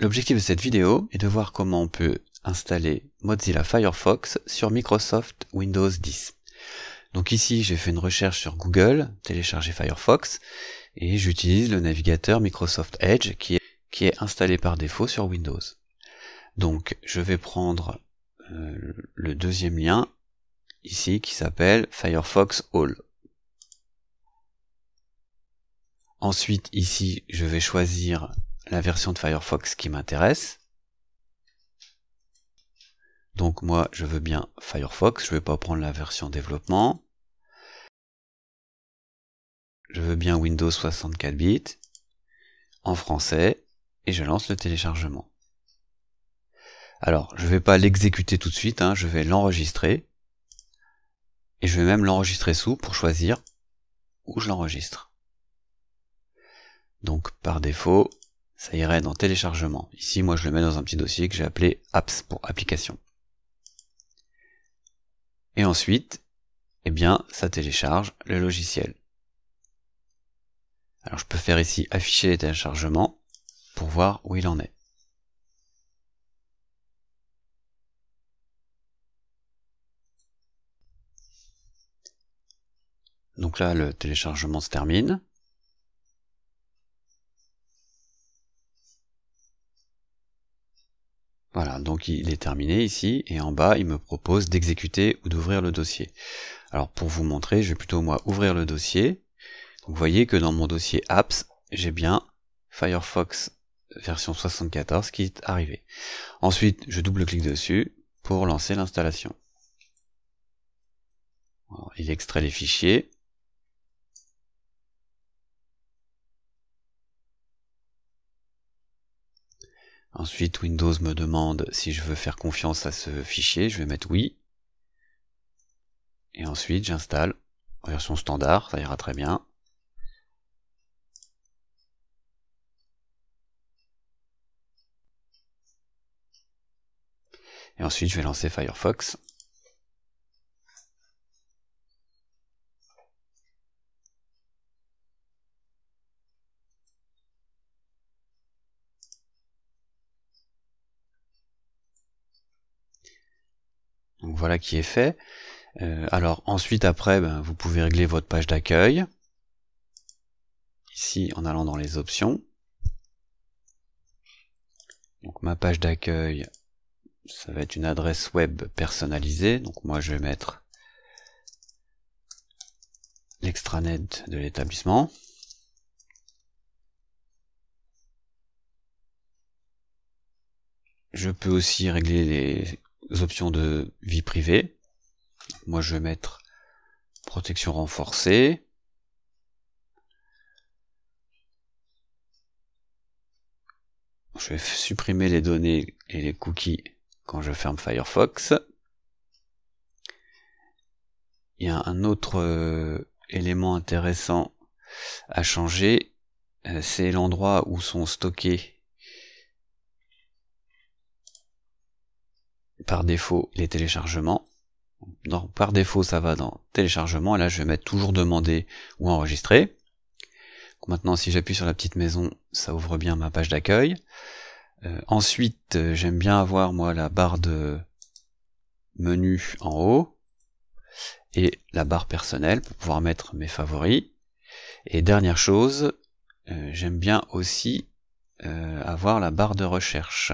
L'objectif de cette vidéo est de voir comment on peut installer Mozilla Firefox sur Microsoft Windows 10. Donc ici, j'ai fait une recherche sur Google, télécharger Firefox, et j'utilise le navigateur Microsoft Edge qui est, qui est, installé par défaut sur Windows. Donc je vais prendre euh, le deuxième lien ici qui s'appelle Firefox All. Ensuite ici je vais choisir la version de Firefox qui m'intéresse. Donc moi, je veux bien Firefox, je ne vais pas prendre la version développement. Je veux bien Windows 64 bits en français et je lance le téléchargement. Alors, je ne vais pas l'exécuter tout de suite, hein, je vais l'enregistrer. Et je vais même l'enregistrer sous pour choisir où je l'enregistre. Donc par défaut, ça irait dans téléchargement. Ici, moi, je le mets dans un petit dossier que j'ai appelé apps pour application. Et ensuite, eh bien, ça télécharge le logiciel. Alors, je peux faire ici afficher les téléchargements pour voir où il en est. Donc là, le téléchargement se termine. donc il est terminé ici, et en bas, il me propose d'exécuter ou d'ouvrir le dossier. Alors pour vous montrer, je vais plutôt moi ouvrir le dossier. vous voyez que dans mon dossier apps, j'ai bien Firefox version 74 qui est arrivé. Ensuite, je double-clique dessus pour lancer l'installation. Il extrait les fichiers. Ensuite, Windows me demande si je veux faire confiance à ce fichier. Je vais mettre oui. Et ensuite, j'installe en version standard. Ça ira très bien. Et ensuite, je vais lancer Firefox. voilà qui est fait. Euh, alors ensuite après, ben, vous pouvez régler votre page d'accueil. Ici en allant dans les options. Donc ma page d'accueil, ça va être une adresse web personnalisée. Donc moi je vais mettre l'extranet de l'établissement. Je peux aussi régler les options de vie privée. Moi, je vais mettre protection renforcée. Je vais supprimer les données et les cookies quand je ferme Firefox. Il y a un autre euh, élément intéressant à changer, euh, c'est l'endroit où sont stockés par défaut les téléchargements. Non, par défaut, ça va dans téléchargement. Et là, je vais mettre toujours demander ou enregistrer. maintenant, si j'appuie sur la petite maison, ça ouvre bien ma page d'accueil. Euh, ensuite, euh, j'aime bien avoir moi la barre de menu en haut et la barre personnelle pour pouvoir mettre mes favoris. Et dernière chose, euh, j'aime bien aussi avoir la barre de recherche.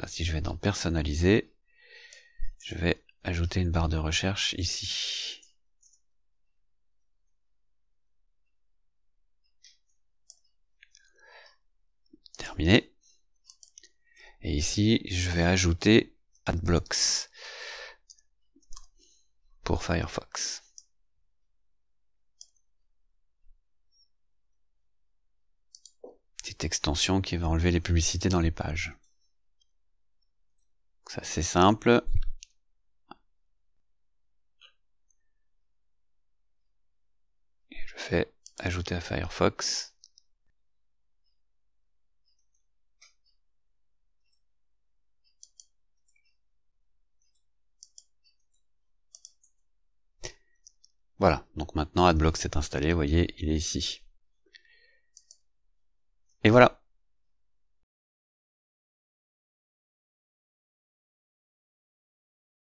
là, si je vais dans personnaliser, je vais ajouter une barre de recherche ici. Terminé. Et ici, je vais ajouter AdBlocks pour Firefox. Cette extension qui va enlever les publicités dans les pages. Ça c'est simple. je fais ajouter à Firefox. Voilà, donc maintenant AdBlock s'est installé, vous voyez, il est ici. Et voilà.